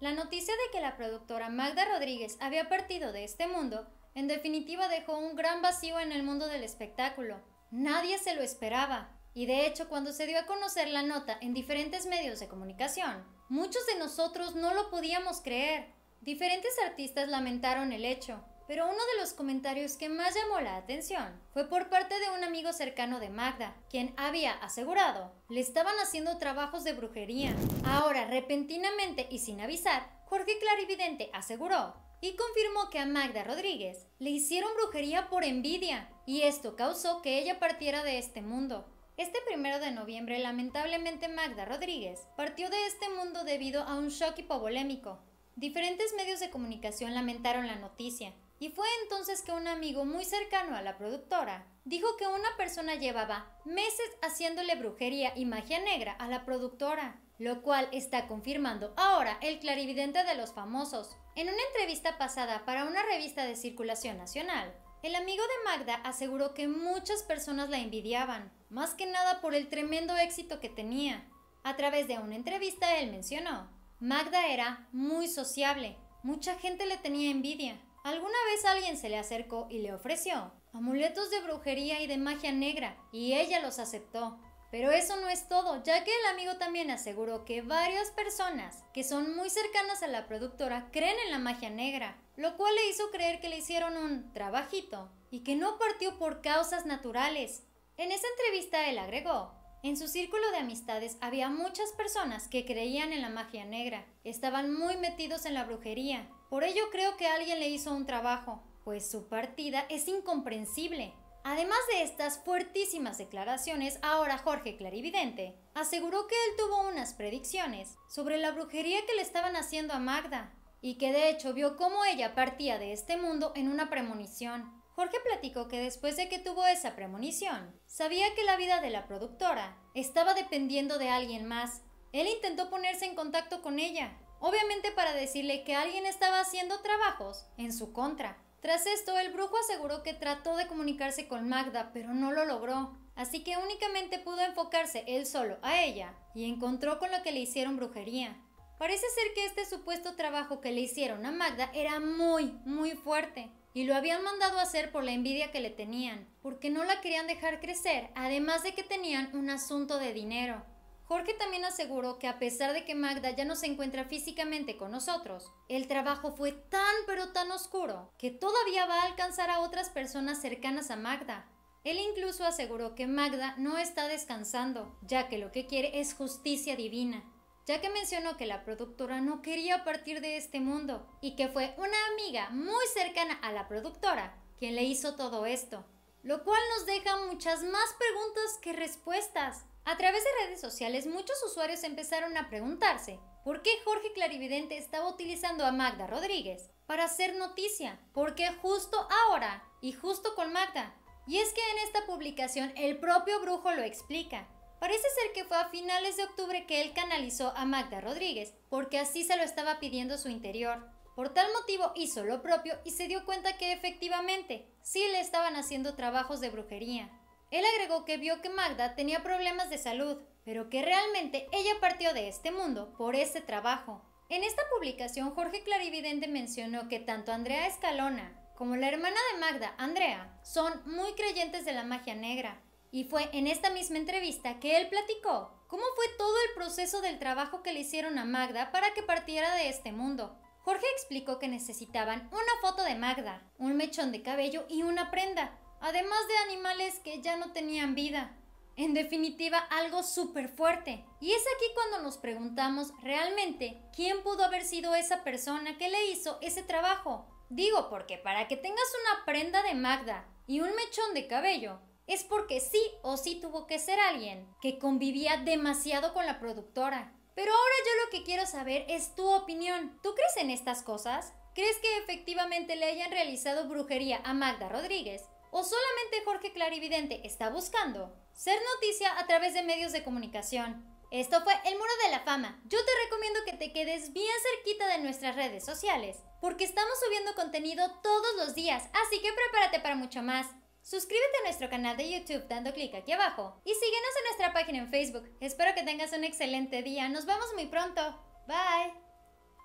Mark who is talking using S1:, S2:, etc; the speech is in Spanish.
S1: La noticia de que la productora Magda Rodríguez había partido de este mundo, en definitiva dejó un gran vacío en el mundo del espectáculo. Nadie se lo esperaba. Y de hecho, cuando se dio a conocer la nota en diferentes medios de comunicación, muchos de nosotros no lo podíamos creer. Diferentes artistas lamentaron el hecho, pero uno de los comentarios que más llamó la atención fue por parte de un amigo cercano de Magda, quien había asegurado le estaban haciendo trabajos de brujería. Ahora, repentinamente y sin avisar, Jorge Clarividente aseguró y confirmó que a Magda Rodríguez le hicieron brujería por envidia, y esto causó que ella partiera de este mundo. Este primero de noviembre, lamentablemente, Magda Rodríguez partió de este mundo debido a un shock hipovolémico. Diferentes medios de comunicación lamentaron la noticia, y fue entonces que un amigo muy cercano a la productora dijo que una persona llevaba meses haciéndole brujería y magia negra a la productora, lo cual está confirmando ahora el clarividente de los famosos. En una entrevista pasada para una revista de circulación nacional, el amigo de Magda aseguró que muchas personas la envidiaban, más que nada por el tremendo éxito que tenía. A través de una entrevista él mencionó, Magda era muy sociable, mucha gente le tenía envidia. Alguna vez alguien se le acercó y le ofreció amuletos de brujería y de magia negra, y ella los aceptó. Pero eso no es todo, ya que el amigo también aseguró que varias personas que son muy cercanas a la productora creen en la magia negra, lo cual le hizo creer que le hicieron un trabajito y que no partió por causas naturales. En esa entrevista él agregó, en su círculo de amistades había muchas personas que creían en la magia negra, estaban muy metidos en la brujería. Por ello creo que alguien le hizo un trabajo, pues su partida es incomprensible. Además de estas fuertísimas declaraciones, ahora Jorge Clarividente aseguró que él tuvo unas predicciones sobre la brujería que le estaban haciendo a Magda, y que de hecho vio cómo ella partía de este mundo en una premonición. Jorge platicó que después de que tuvo esa premonición, sabía que la vida de la productora estaba dependiendo de alguien más. Él intentó ponerse en contacto con ella, obviamente para decirle que alguien estaba haciendo trabajos en su contra. Tras esto, el brujo aseguró que trató de comunicarse con Magda, pero no lo logró, así que únicamente pudo enfocarse él solo a ella y encontró con lo que le hicieron brujería. Parece ser que este supuesto trabajo que le hicieron a Magda era muy, muy fuerte, y lo habían mandado a hacer por la envidia que le tenían, porque no la querían dejar crecer, además de que tenían un asunto de dinero. Jorge también aseguró que a pesar de que Magda ya no se encuentra físicamente con nosotros, el trabajo fue tan pero tan oscuro que todavía va a alcanzar a otras personas cercanas a Magda. Él incluso aseguró que Magda no está descansando, ya que lo que quiere es justicia divina ya que mencionó que la productora no quería partir de este mundo y que fue una amiga muy cercana a la productora quien le hizo todo esto, lo cual nos deja muchas más preguntas que respuestas. A través de redes sociales muchos usuarios empezaron a preguntarse por qué Jorge Clarividente estaba utilizando a Magda Rodríguez para hacer noticia, por qué justo ahora y justo con Magda. Y es que en esta publicación el propio brujo lo explica. Parece ser que fue a finales de octubre que él canalizó a Magda Rodríguez, porque así se lo estaba pidiendo su interior. Por tal motivo hizo lo propio y se dio cuenta que efectivamente sí le estaban haciendo trabajos de brujería. Él agregó que vio que Magda tenía problemas de salud, pero que realmente ella partió de este mundo por ese trabajo. En esta publicación Jorge Clarividente mencionó que tanto Andrea Escalona como la hermana de Magda, Andrea, son muy creyentes de la magia negra y fue en esta misma entrevista que él platicó cómo fue todo el proceso del trabajo que le hicieron a Magda para que partiera de este mundo. Jorge explicó que necesitaban una foto de Magda, un mechón de cabello y una prenda, además de animales que ya no tenían vida. En definitiva, algo súper fuerte. Y es aquí cuando nos preguntamos realmente quién pudo haber sido esa persona que le hizo ese trabajo. Digo porque para que tengas una prenda de Magda y un mechón de cabello, es porque sí o sí tuvo que ser alguien que convivía demasiado con la productora. Pero ahora yo lo que quiero saber es tu opinión. ¿Tú crees en estas cosas? ¿Crees que efectivamente le hayan realizado brujería a Magda Rodríguez? ¿O solamente Jorge Clarividente está buscando ser noticia a través de medios de comunicación? Esto fue El Muro de la Fama. Yo te recomiendo que te quedes bien cerquita de nuestras redes sociales, porque estamos subiendo contenido todos los días, así que prepárate para mucho más. Suscríbete a nuestro canal de YouTube dando clic aquí abajo y síguenos en nuestra página en Facebook. Espero que tengas un excelente día. Nos vemos muy pronto. Bye.